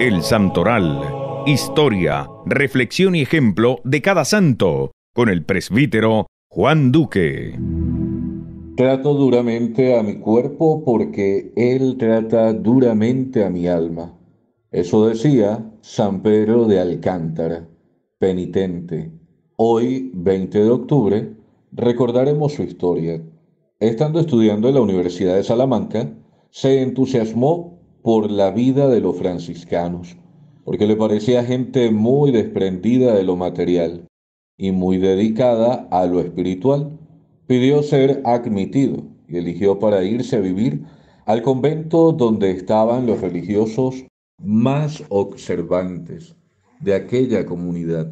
El Santoral. Historia, reflexión y ejemplo de cada santo, con el presbítero Juan Duque. Trato duramente a mi cuerpo porque él trata duramente a mi alma. Eso decía San Pedro de Alcántara, penitente. Hoy, 20 de octubre, recordaremos su historia. Estando estudiando en la Universidad de Salamanca, se entusiasmó por la vida de los franciscanos, porque le parecía gente muy desprendida de lo material y muy dedicada a lo espiritual. Pidió ser admitido y eligió para irse a vivir al convento donde estaban los religiosos más observantes de aquella comunidad.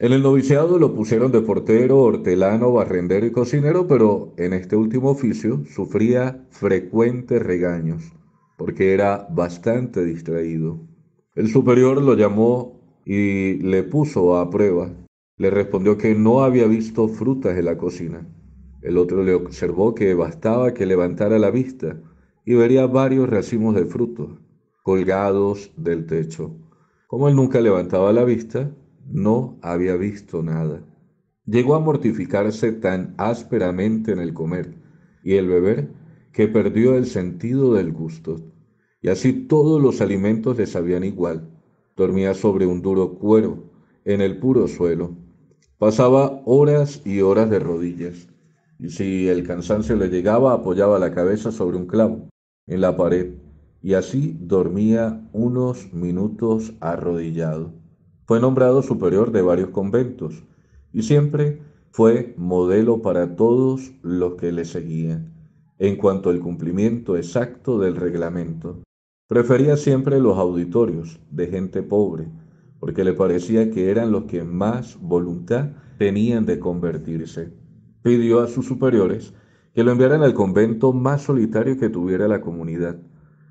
En el noviciado lo pusieron de portero, hortelano, barrendero y cocinero, pero en este último oficio sufría frecuentes regaños, porque era bastante distraído. El superior lo llamó y le puso a prueba. Le respondió que no había visto frutas en la cocina. El otro le observó que bastaba que levantara la vista y vería varios racimos de frutos colgados del techo. Como él nunca levantaba la vista, no había visto nada. Llegó a mortificarse tan ásperamente en el comer y el beber que perdió el sentido del gusto. Y así todos los alimentos le sabían igual. Dormía sobre un duro cuero, en el puro suelo. Pasaba horas y horas de rodillas. Y si el cansancio le llegaba, apoyaba la cabeza sobre un clavo, en la pared. Y así dormía unos minutos arrodillado. Fue nombrado superior de varios conventos y siempre fue modelo para todos los que le seguían en cuanto al cumplimiento exacto del reglamento. Prefería siempre los auditorios de gente pobre, porque le parecía que eran los que más voluntad tenían de convertirse. Pidió a sus superiores que lo enviaran al convento más solitario que tuviera la comunidad.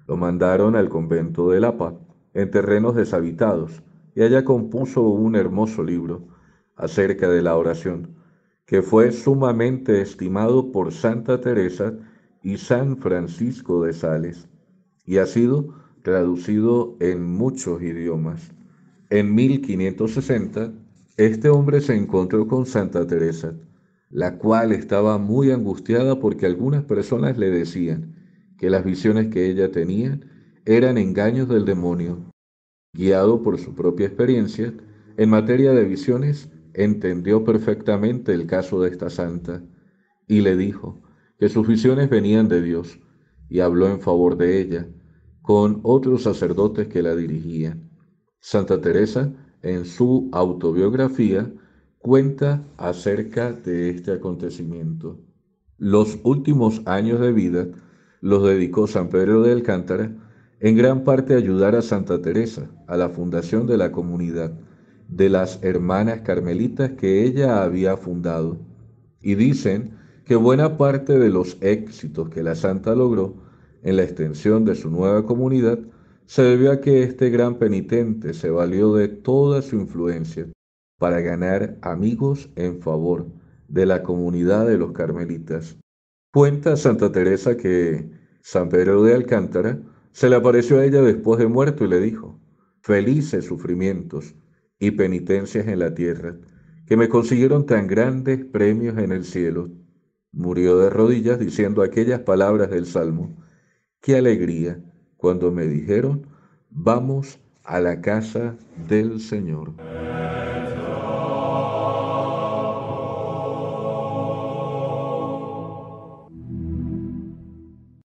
Lo mandaron al convento de Lapa, en terrenos deshabitados, y allá compuso un hermoso libro acerca de la oración, que fue sumamente estimado por Santa Teresa y San Francisco de Sales, y ha sido traducido en muchos idiomas. En 1560, este hombre se encontró con Santa Teresa, la cual estaba muy angustiada porque algunas personas le decían que las visiones que ella tenía eran engaños del demonio guiado por su propia experiencia, en materia de visiones, entendió perfectamente el caso de esta santa y le dijo que sus visiones venían de Dios y habló en favor de ella con otros sacerdotes que la dirigían. Santa Teresa, en su autobiografía, cuenta acerca de este acontecimiento. Los últimos años de vida los dedicó San Pedro de Alcántara en gran parte ayudar a Santa Teresa, a la fundación de la comunidad, de las hermanas carmelitas que ella había fundado. Y dicen que buena parte de los éxitos que la santa logró en la extensión de su nueva comunidad se debió a que este gran penitente se valió de toda su influencia para ganar amigos en favor de la comunidad de los carmelitas. Cuenta Santa Teresa que San Pedro de Alcántara se le apareció a ella después de muerto y le dijo, felices sufrimientos y penitencias en la tierra, que me consiguieron tan grandes premios en el cielo. Murió de rodillas diciendo aquellas palabras del Salmo. Qué alegría cuando me dijeron, vamos a la casa del Señor.